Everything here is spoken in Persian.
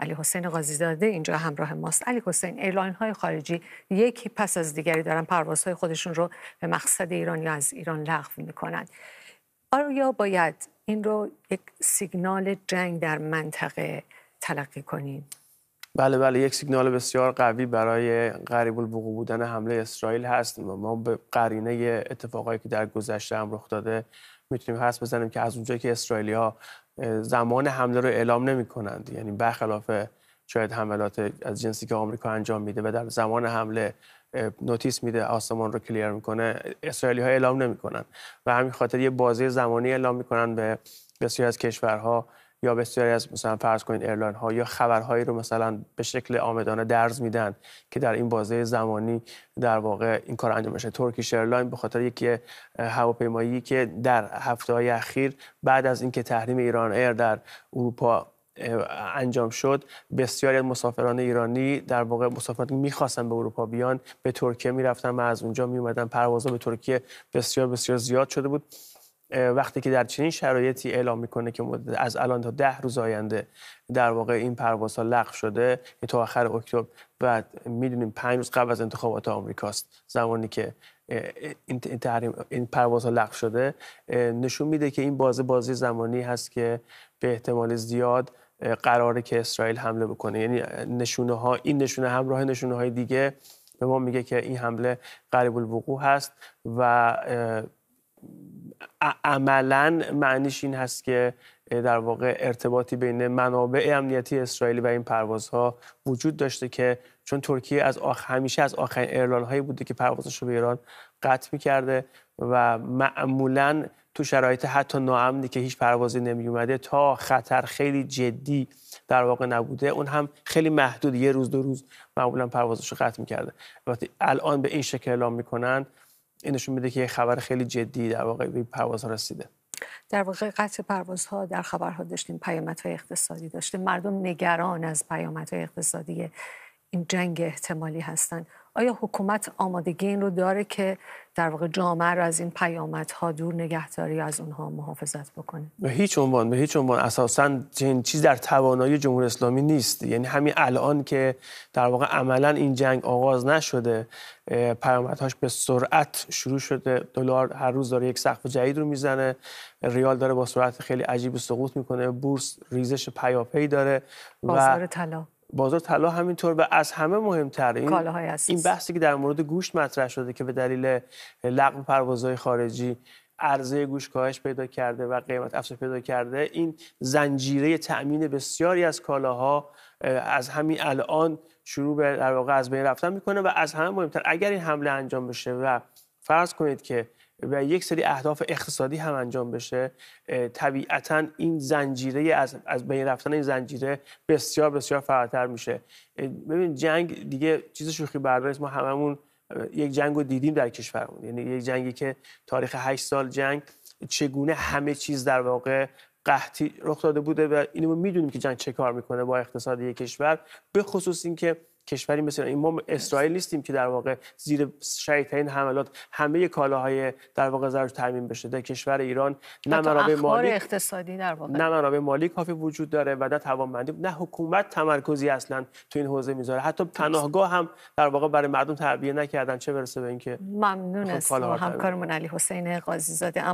علی حسین زاده اینجا همراه ماست علی حسین ایرلاین های خارجی یکی پس از دیگری دارن پروازهای خودشون رو به مقصد ایران یا از ایران لغو میکنن آیا باید این رو یک سیگنال جنگ در منطقه تلقی کنیم بله بله یک سیگنال بسیار قوی برای غریب الوقوع بودن حمله اسرائیل هست ما به قرینه اتفاقایی که در گذشته هم رخ داده میتونیم حس بزنیم که از اونجایی که اسرائیلی ها زمان حمله رو اعلام نمی کنند یعنی برخلاف شاید حملات از جنسی که آمریکا انجام میده و در زمان حمله نوتیس میده آسمان رو کلیر میکنه اسرائیلی ها اعلام کنند و همین خاطر یه بازی زمانی اعلام میکنن به بسیاری از کشورها یا بسیاری از مثلا فرض کنید ایرلاین ها یا خبرهایی رو مثلا به شکل آمدانه درز میدن که در این بازه زمانی در واقع این کار انجام میشه ترکیش ایرلاین به خاطر یکی هواپیمایی که در هفته های اخیر بعد از اینکه تحریم ایران ایر در اروپا انجام شد بسیاری از مسافران ایرانی در واقع مسافران میخواستن به اروپا بیان به ترکیه میرفتن و از اونجا میومدن پروازها به ترکیه بسیار بسیار زیاد شده بود وقتی که در چنین شرایطی اعلام میکنه که از الان تا ده روز آینده در واقع این پروازها لغو شده یعنی تا آخر اکتبر بعد میدونیم پنج روز قبل از انتخابات آمریکاست زمانی که این این پروازها لغو شده نشون میده که این بازه بازی زمانی هست که به احتمال زیاد قراره که اسرائیل حمله بکنه یعنی نشونه ها این نشونه همراه نشونه های دیگه به ما میگه که این حمله قریب الوقوع هست و عملا معنیش این هست که در واقع ارتباطی بین منابع امنیتی اسرائیلی و این پروازها وجود داشته که چون ترکیه از آخ... همیشه از آخرین ایرلان هایی بوده که پروازش رو به ایران قطع کرده و معمولا تو شرایط حتی ناامنی که هیچ پروازی نمی اومده تا خطر خیلی جدی در واقع نبوده اون هم خیلی محدود یه روز دو روز معمولا پروازش رو قطع کرده الان به این شکل اعلام میکنن این نشون میده که یه خبر خیلی جدی در واقع به پرواز رسیده در واقع قطع پروازها در خبرها داشتیم پیامدهای اقتصادی داشتیم مردم نگران از پیامدهای اقتصادی این جنگ احتمالی هستند آیا حکومت آمادگی این رو داره که در واقع جامعه رو از این پیامدها دور نگهداری از اونها محافظت بکنه به هیچ عنوان به هیچ عنوان اساسا چنین چیز در توانایی جمهوری اسلامی نیست یعنی همین الان که در واقع عملا این جنگ آغاز نشده پیامدهاش به سرعت شروع شده دلار هر روز داره یک سقف جدید رو میزنه ریال داره با سرعت خیلی عجیب سقوط میکنه بورس ریزش پیاپی داره بازار طلا بازار طلا همینطور و از همه مهمتر این, این بحثی که در مورد گوشت مطرح شده که به دلیل لغو پروازهای خارجی عرضه گوش کاهش پیدا کرده و قیمت افزایش پیدا کرده این زنجیره تأمین بسیاری از کالاها از همین الان شروع به در واقع از بین رفتن میکنه و از همه مهمتر اگر این حمله انجام بشه و فرض کنید که و یک سری اهداف اقتصادی هم انجام بشه طبیعتا این زنجیره از, از بین رفتن این زنجیره بسیار بسیار فراتر میشه ببین جنگ دیگه چیز شوخی بردار ما هممون یک جنگ رو دیدیم در کشورمون یعنی یک جنگی که تاریخ 8 سال جنگ چگونه همه چیز در واقع قحطی رخ داده بوده و اینو میدونیم که جنگ چه کار میکنه با اقتصاد یک کشور به خصوص اینکه کشوری مثل این ما اسرائیل نیستیم که در واقع زیر این حملات همه کالاهای در واقع ضرر تامین بشه در کشور ایران نه منابع مالی اقتصادی در واقع نه مالی کافی وجود داره و نه توانمندی نه حکومت تمرکزی اصلا تو این حوزه میذاره حتی پناهگاه هم در واقع برای مردم تعبیه نکردن چه برسه به اینکه ممنون از همکارمون علی حسین قاضی زاده